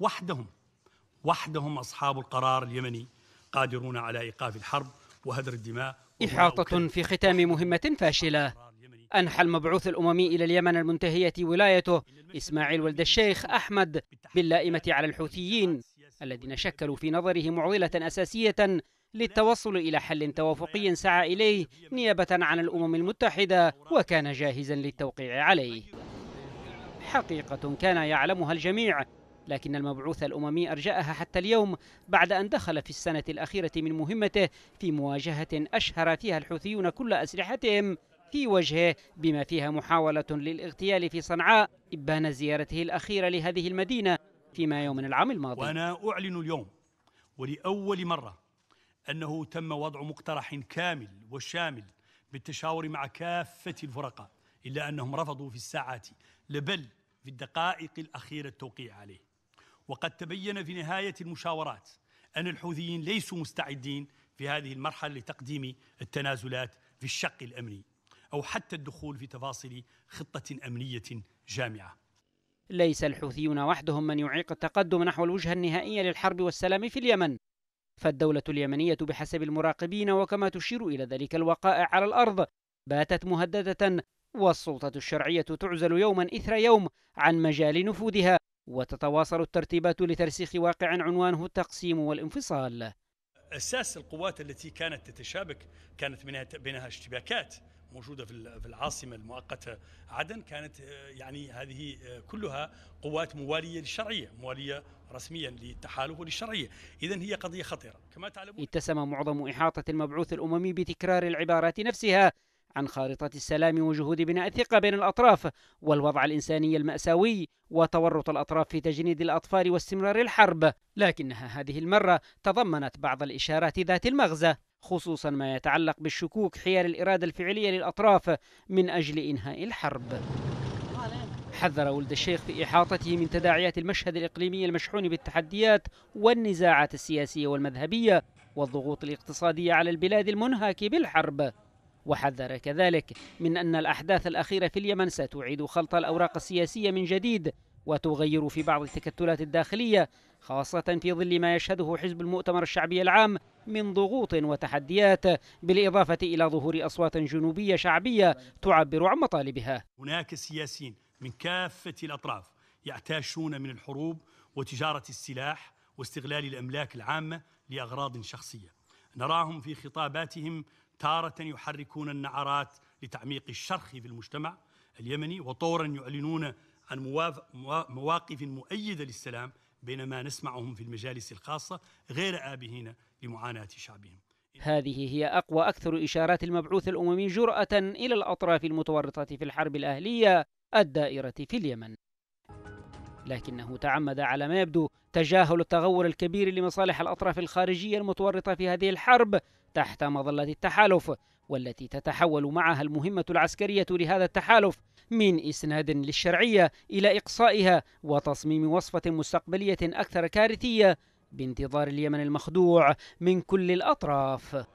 وحدهم وحدهم أصحاب القرار اليمني قادرون على إيقاف الحرب وهدر الدماء إحاطة في ختام مهمة فاشلة أنحى المبعوث الأممي إلى اليمن المنتهية ولايته إسماعيل ولد الشيخ أحمد باللائمة على الحوثيين الذين شكلوا في نظره معضلة أساسية للتوصل إلى حل توافقي سعى إليه نيابة عن الأمم المتحدة وكان جاهزا للتوقيع عليه حقيقة كان يعلمها الجميع لكن المبعوث الأممي أرجأها حتى اليوم بعد أن دخل في السنة الأخيرة من مهمته في مواجهة أشهر فيها الحوثيون كل أسلحتهم في وجهه بما فيها محاولة للاغتيال في صنعاء إبان زيارته الأخيرة لهذه المدينة في مايو من العام الماضي وأنا أعلن اليوم ولأول مرة أنه تم وضع مقترح كامل وشامل بالتشاور مع كافة الفرقاء إلا أنهم رفضوا في الساعات لبل في الدقائق الأخيرة التوقيع عليه وقد تبين في نهاية المشاورات أن الحوثيين ليسوا مستعدين في هذه المرحلة لتقديم التنازلات في الشق الأمني أو حتى الدخول في تفاصيل خطة أمنية جامعة ليس الحوثيون وحدهم من يعيق التقدم نحو الوجهة النهائية للحرب والسلام في اليمن فالدولة اليمنية بحسب المراقبين وكما تشير إلى ذلك الوقائع على الأرض باتت مهددة والسلطة الشرعية تعزل يوما إثر يوم عن مجال نفوذها وتتواصل الترتيبات لترسيخ واقع عنوانه التقسيم والانفصال أساس القوات التي كانت تتشابك كانت بينها اشتباكات موجوده في العاصمه المؤقته عدن كانت يعني هذه كلها قوات مواليه للشرعيه، مواليه رسميا للتحالف وللشرعيه، اذا هي قضيه خطيره كما تعلمون اتسم معظم احاطه المبعوث الاممي بتكرار العبارات نفسها عن خارطة السلام وجهود بناء الثقة بين الأطراف والوضع الإنساني المأساوي وتورط الأطراف في تجنيد الأطفال واستمرار الحرب لكنها هذه المرة تضمنت بعض الإشارات ذات المغزى خصوصا ما يتعلق بالشكوك حيال الإرادة الفعلية للأطراف من أجل إنهاء الحرب حذر ولد الشيخ في إحاطته من تداعيات المشهد الإقليمي المشحون بالتحديات والنزاعات السياسية والمذهبية والضغوط الاقتصادية على البلاد المنهك بالحرب وحذر كذلك من أن الأحداث الأخيرة في اليمن ستعيد خلط الأوراق السياسية من جديد وتغير في بعض التكتلات الداخلية خاصة في ظل ما يشهده حزب المؤتمر الشعبي العام من ضغوط وتحديات بالإضافة إلى ظهور أصوات جنوبية شعبية تعبر عن مطالبها هناك سياسيين من كافة الأطراف يعتاشون من الحروب وتجارة السلاح واستغلال الأملاك العامة لأغراض شخصية نراهم في خطاباتهم تارة يحركون النعرات لتعميق الشرخ في المجتمع اليمني وطورا يعلنون عن مواقف مؤيدة للسلام بينما نسمعهم في المجالس الخاصة غير آبهين لمعاناة شعبهم هذه هي أقوى أكثر إشارات المبعوث الأممي جرأة إلى الأطراف المتورطة في الحرب الأهلية الدائرة في اليمن لكنه تعمد على ما يبدو تجاهل التغول الكبير لمصالح الأطراف الخارجية المتورطة في هذه الحرب تحت مظلة التحالف والتي تتحول معها المهمة العسكرية لهذا التحالف من إسناد للشرعية إلى إقصائها وتصميم وصفة مستقبلية أكثر كارثية بانتظار اليمن المخدوع من كل الأطراف